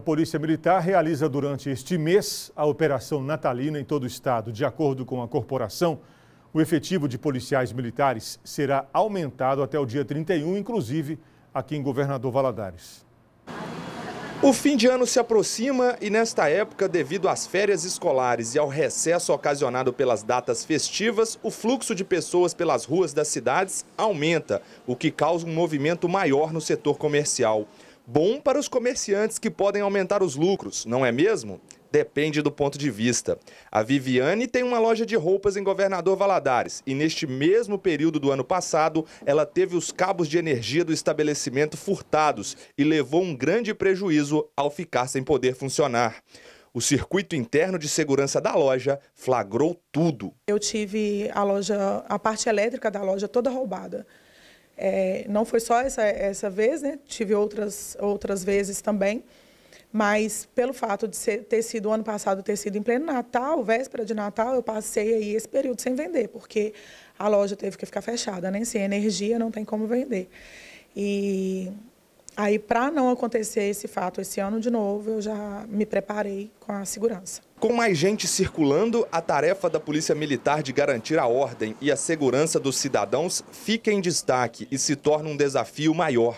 A Polícia Militar realiza durante este mês a Operação Natalina em todo o estado. De acordo com a corporação, o efetivo de policiais militares será aumentado até o dia 31, inclusive aqui em Governador Valadares. O fim de ano se aproxima e, nesta época, devido às férias escolares e ao recesso ocasionado pelas datas festivas, o fluxo de pessoas pelas ruas das cidades aumenta, o que causa um movimento maior no setor comercial. Bom para os comerciantes que podem aumentar os lucros, não é mesmo? Depende do ponto de vista. A Viviane tem uma loja de roupas em Governador Valadares e, neste mesmo período do ano passado, ela teve os cabos de energia do estabelecimento furtados e levou um grande prejuízo ao ficar sem poder funcionar. O circuito interno de segurança da loja flagrou tudo. Eu tive a loja, a parte elétrica da loja toda roubada. É, não foi só essa, essa vez, né? Tive outras, outras vezes também. Mas pelo fato de ser, ter sido, ano passado, ter sido em pleno Natal, véspera de Natal, eu passei aí esse período sem vender, porque a loja teve que ficar fechada, nem né? Sem energia não tem como vender. E aí, para não acontecer esse fato esse ano de novo, eu já me preparei com a segurança. Com mais gente circulando, a tarefa da Polícia Militar de garantir a ordem e a segurança dos cidadãos fica em destaque e se torna um desafio maior.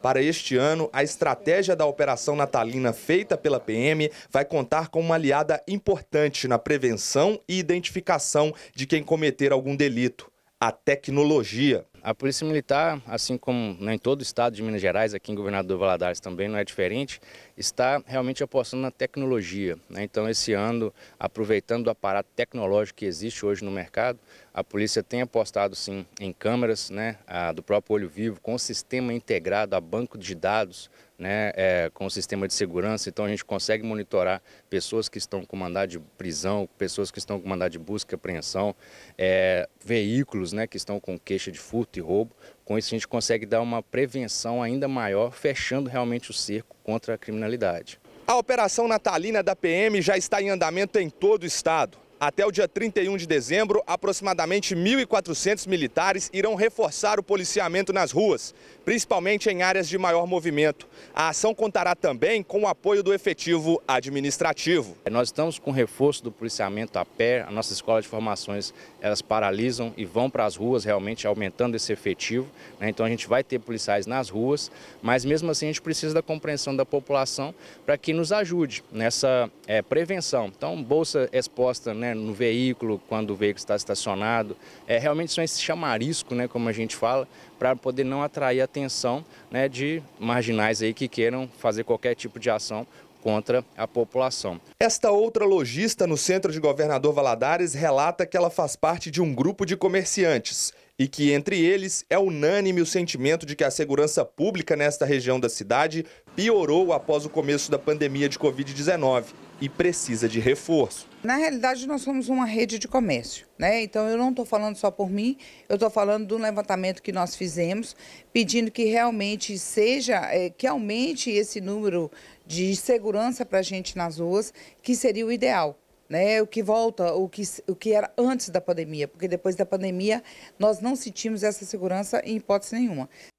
Para este ano, a estratégia da Operação Natalina feita pela PM vai contar com uma aliada importante na prevenção e identificação de quem cometer algum delito: a tecnologia. A Polícia Militar, assim como né, em todo o estado de Minas Gerais, aqui em Governador Valadares também não é diferente, está realmente apostando na tecnologia. Né? Então, esse ano, aproveitando o aparato tecnológico que existe hoje no mercado, a polícia tem apostado sim em câmeras né? A, do próprio Olho Vivo, com sistema integrado a banco de dados né, é, com o sistema de segurança, então a gente consegue monitorar pessoas que estão com mandado de prisão, pessoas que estão com mandado de busca e apreensão, é, veículos né, que estão com queixa de furto e roubo. Com isso a gente consegue dar uma prevenção ainda maior, fechando realmente o cerco contra a criminalidade. A operação natalina da PM já está em andamento em todo o estado. Até o dia 31 de dezembro, aproximadamente 1.400 militares irão reforçar o policiamento nas ruas, principalmente em áreas de maior movimento. A ação contará também com o apoio do efetivo administrativo. Nós estamos com reforço do policiamento a pé, a nossa escola de formações elas paralisam e vão para as ruas realmente aumentando esse efetivo. Né? Então a gente vai ter policiais nas ruas, mas mesmo assim a gente precisa da compreensão da população para que nos ajude nessa é, prevenção. Então bolsa exposta, né? no veículo, quando o veículo está estacionado. É, realmente são esse chamarisco, né, como a gente fala, para poder não atrair a atenção né, de marginais aí que queiram fazer qualquer tipo de ação contra a população. Esta outra lojista no centro de Governador Valadares relata que ela faz parte de um grupo de comerciantes e que entre eles é unânime o sentimento de que a segurança pública nesta região da cidade piorou após o começo da pandemia de Covid-19 e precisa de reforço. Na realidade, nós somos uma rede de comércio, né? Então, eu não estou falando só por mim, eu estou falando do levantamento que nós fizemos, pedindo que realmente seja, é, que aumente esse número de segurança para a gente nas ruas, que seria o ideal. Né, o que volta, o que, o que era antes da pandemia, porque depois da pandemia nós não sentimos essa segurança em hipótese nenhuma.